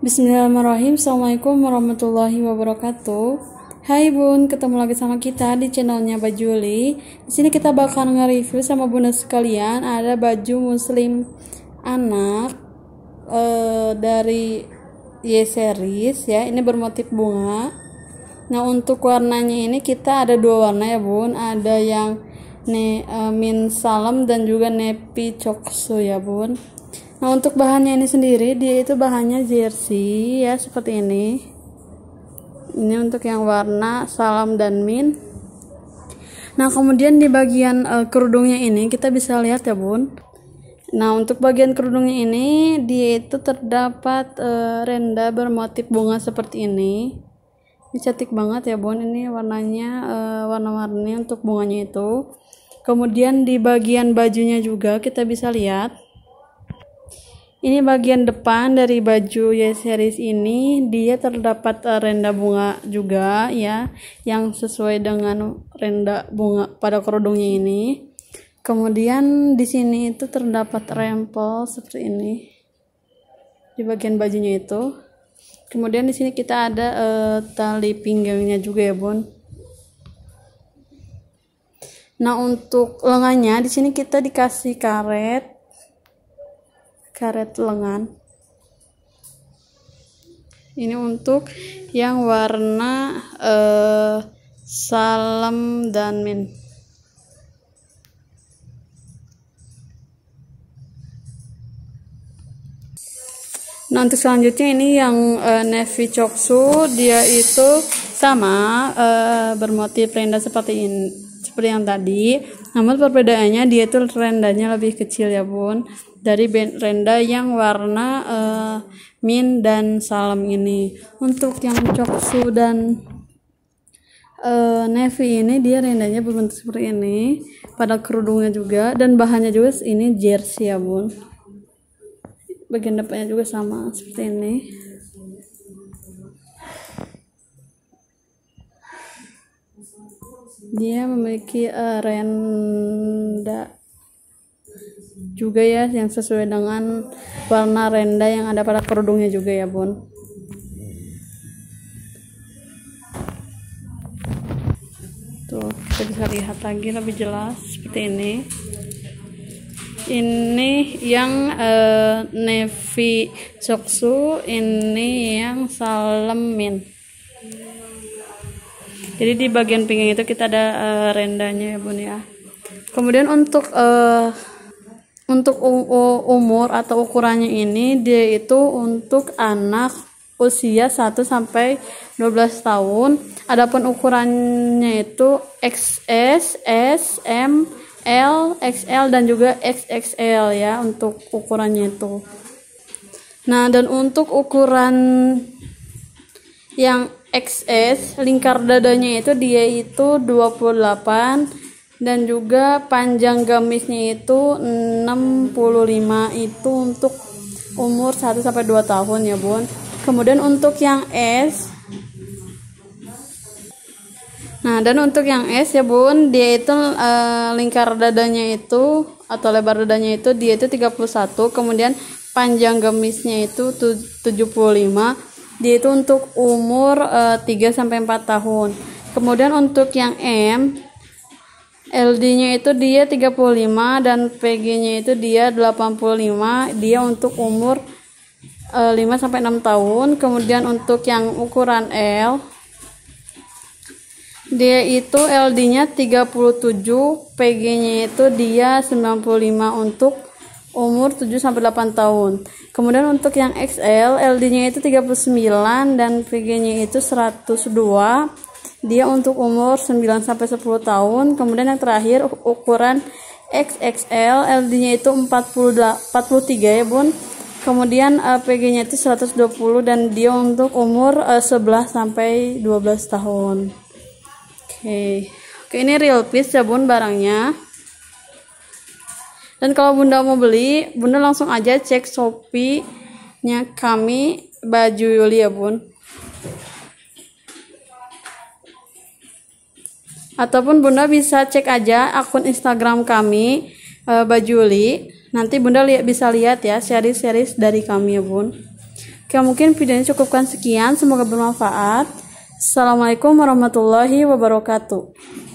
Bismillahirrahmanirrahim Assalamualaikum warahmatullahi wabarakatuh Hai bun, ketemu lagi sama kita di channelnya Bajuli Di sini kita bakal nge-review sama bunda sekalian Ada baju muslim anak e, Dari Y-series ya Ini bermotif bunga Nah untuk warnanya ini kita ada dua warna ya bun Ada yang ne, e, min salam dan juga nepi cokso ya bun Nah, untuk bahannya ini sendiri, dia itu bahannya jersey ya, seperti ini. Ini untuk yang warna salam dan min. Nah, kemudian di bagian uh, kerudungnya ini kita bisa lihat ya, Bun. Nah, untuk bagian kerudungnya ini, dia itu terdapat uh, renda bermotif bunga seperti ini. Ini cantik banget ya, Bun. Ini warnanya uh, warna-warni untuk bunganya itu. Kemudian di bagian bajunya juga kita bisa lihat ini bagian depan dari baju Y ini, dia terdapat eh, renda bunga juga ya, yang sesuai dengan renda bunga pada kerudungnya ini. Kemudian di sini itu terdapat rempel seperti ini di bagian bajunya itu. Kemudian di sini kita ada uh, tali pinggangnya juga ya, Bun. Nah, untuk lengannya di sini kita dikasih karet karet lengan ini untuk yang warna eh, salam dan min Nah untuk selanjutnya ini yang e, navy choksu dia itu sama eh, bermotif renda seperti ini seperti yang tadi namun perbedaannya dia itu rendahnya lebih kecil ya bun dari renda yang warna uh, eh, min dan salam ini untuk yang coksu dan uh, navy ini dia rendahnya berbentuk seperti ini pada kerudungnya juga dan bahannya juga ini jersey ya bun bagian depannya juga sama seperti ini dia memiliki eh, renda juga ya yang sesuai dengan warna renda yang ada pada kerudungnya juga ya bun tuh kita bisa lihat lagi lebih jelas seperti ini ini yang uh, eh, navy soksu ini yang salamin jadi di bagian pinggir itu kita ada uh, eh, rendanya ya bun ya. Kemudian untuk uh, untuk umur atau ukurannya ini dia itu untuk anak usia 1 sampai 12 tahun. Adapun ukurannya itu XS, S, M, L, XL dan juga XXL ya untuk ukurannya itu. Nah, dan untuk ukuran yang XS lingkar dadanya itu dia itu 28 dan juga panjang gamisnya itu 65 itu untuk umur 1 sampai 2 tahun ya, Bun. Kemudian untuk yang S Nah, dan untuk yang S ya, Bun, dia itu e, lingkar dadanya itu atau lebar dadanya itu dia itu 31, kemudian panjang gamisnya itu 75 dia itu untuk umur uh, eh, 3 sampai 4 tahun. Kemudian untuk yang M LD-nya itu dia 35 dan PG-nya itu dia 85. Dia untuk umur 5 eh, sampai 6 tahun. Kemudian untuk yang ukuran L dia itu LD-nya 37, PG-nya itu dia 95 untuk umur 7 sampai 8 tahun. Kemudian untuk yang XL, LD-nya itu 39 dan VG nya itu 102. Dia untuk umur 9 sampai 10 tahun. Kemudian yang terakhir ukuran XXL, LD-nya itu 40, 43 ya, Bun. Kemudian eh, VG nya itu 120 dan dia untuk umur 11 eh, sampai 12 tahun. Oke. Okay. Oke, ini real piece ya, Bun, barangnya. Dan kalau Bunda mau beli, Bunda langsung aja cek Shopee-nya kami baju Yuli ya, Bun. Ataupun Bunda bisa cek aja akun Instagram kami eh, baju Yuli. Nanti Bunda li bisa lihat ya seri-seri dari kami ya, Bun. Oke, mungkin videonya cukupkan sekian. Semoga bermanfaat. Assalamualaikum warahmatullahi wabarakatuh.